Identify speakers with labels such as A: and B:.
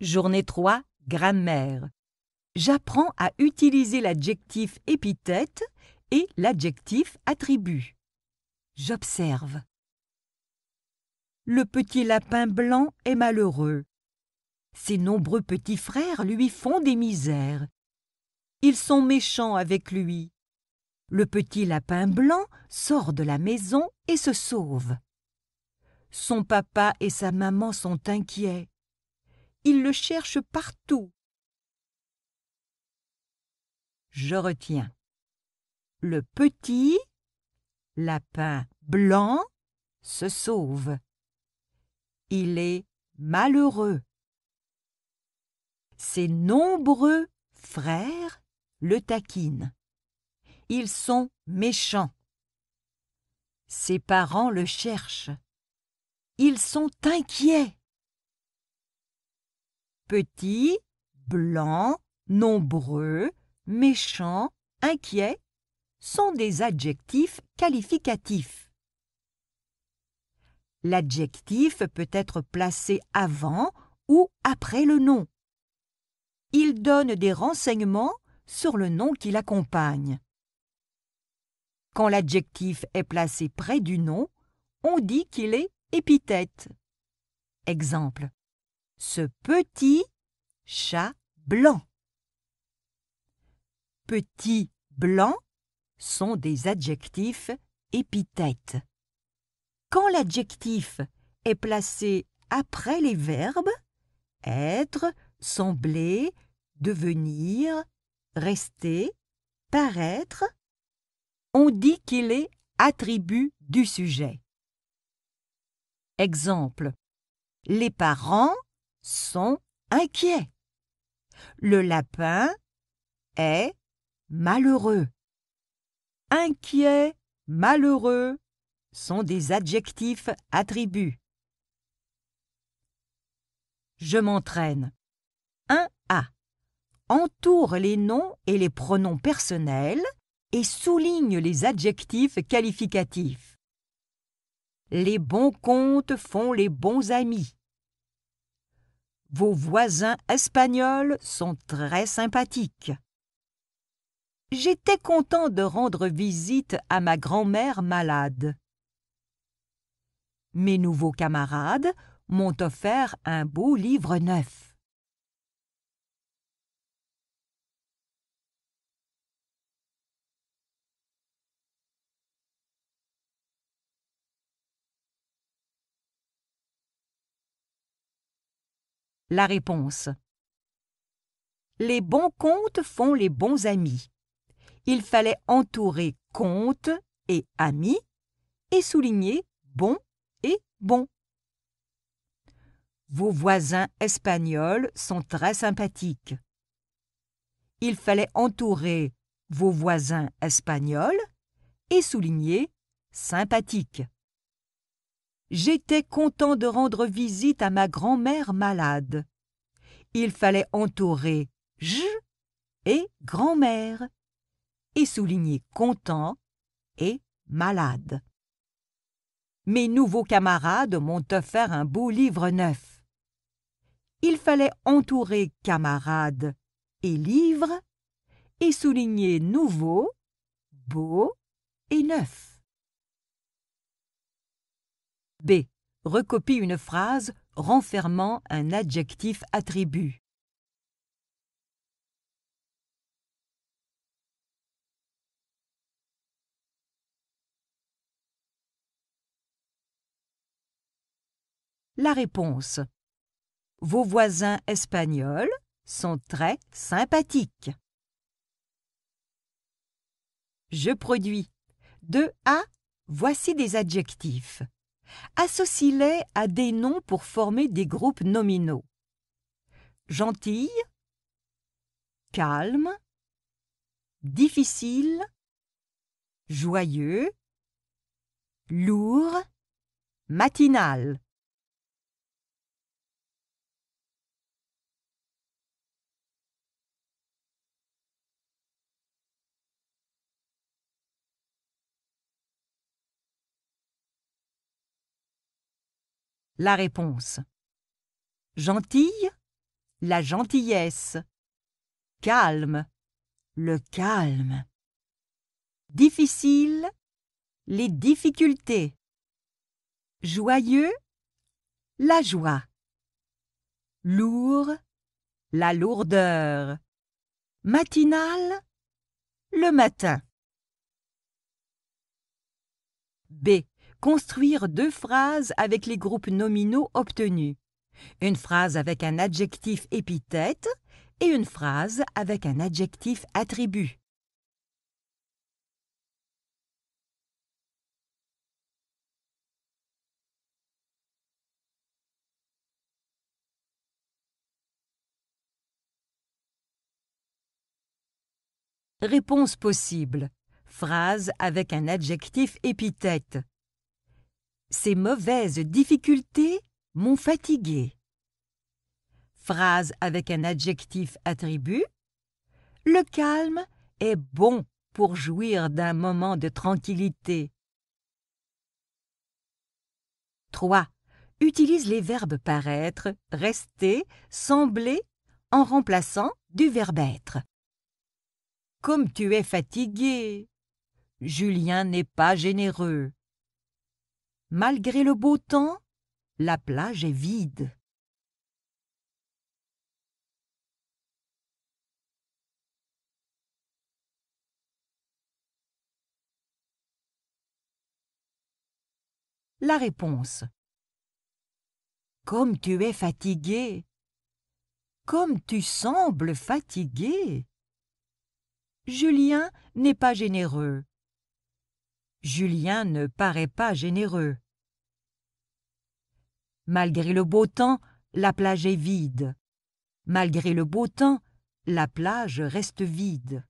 A: Journée 3, grammaire. J'apprends à utiliser l'adjectif épithète et l'adjectif attribut. J'observe. Le petit lapin blanc est malheureux. Ses nombreux petits frères lui font des misères. Ils sont méchants avec lui. Le petit lapin blanc sort de la maison et se sauve. Son papa et sa maman sont inquiets. Il le cherche partout. Je retiens. Le petit lapin blanc se sauve. Il est malheureux. Ses nombreux frères le taquinent. Ils sont méchants. Ses parents le cherchent. Ils sont inquiets. Petits, blancs, nombreux, méchants, inquiets sont des adjectifs qualificatifs. L'adjectif peut être placé avant ou après le nom. Il donne des renseignements sur le nom qui l'accompagne. Quand l'adjectif est placé près du nom, on dit qu'il est épithète. Exemple ce petit chat blanc. Petit blanc sont des adjectifs épithètes. Quand l'adjectif est placé après les verbes être, sembler, devenir, rester, paraître, on dit qu'il est attribut du sujet. Exemple. Les parents sont inquiets. Le lapin est malheureux. Inquiet, malheureux sont des adjectifs attributs. Je m'entraîne. Un a Entoure les noms et les pronoms personnels et souligne les adjectifs qualificatifs. Les bons comptes font les bons amis. Vos voisins espagnols sont très sympathiques. J'étais content de rendre visite à ma grand-mère malade. Mes nouveaux camarades m'ont offert un beau livre neuf. La réponse. Les bons comptes font les bons amis. Il fallait entourer compte et amis et souligner bon et bon. Vos voisins espagnols sont très sympathiques. Il fallait entourer vos voisins espagnols et souligner sympathiques. J'étais content de rendre visite à ma grand-mère malade. Il fallait entourer je et grand-mère et souligner content et malade. Mes nouveaux camarades m'ont offert un beau livre neuf. Il fallait entourer camarades et livre et souligner nouveau, beau et neuf. B. Recopie une phrase renfermant un adjectif attribut. La réponse. Vos voisins espagnols sont très sympathiques. Je produis. De A, voici des adjectifs associe-les à des noms pour former des groupes nominaux. Gentille, calme, difficile, joyeux, lourd, matinal. La réponse. Gentille, la gentillesse. Calme, le calme. Difficile, les difficultés. Joyeux, la joie. Lourd, la lourdeur. Matinal, le matin. B construire deux phrases avec les groupes nominaux obtenus. Une phrase avec un adjectif épithète et une phrase avec un adjectif attribut. Réponse possible. Phrase avec un adjectif épithète. Ces mauvaises difficultés m'ont fatigué. Phrase avec un adjectif attribut. Le calme est bon pour jouir d'un moment de tranquillité. 3. Utilise les verbes paraître, rester, sembler en remplaçant du verbe être. Comme tu es fatigué. Julien n'est pas généreux. Malgré le beau temps, la plage est vide. La réponse. Comme tu es fatigué. Comme tu sembles fatigué. Julien n'est pas généreux. Julien ne paraît pas généreux. Malgré le beau temps, la plage est vide. Malgré le beau temps, la plage reste vide.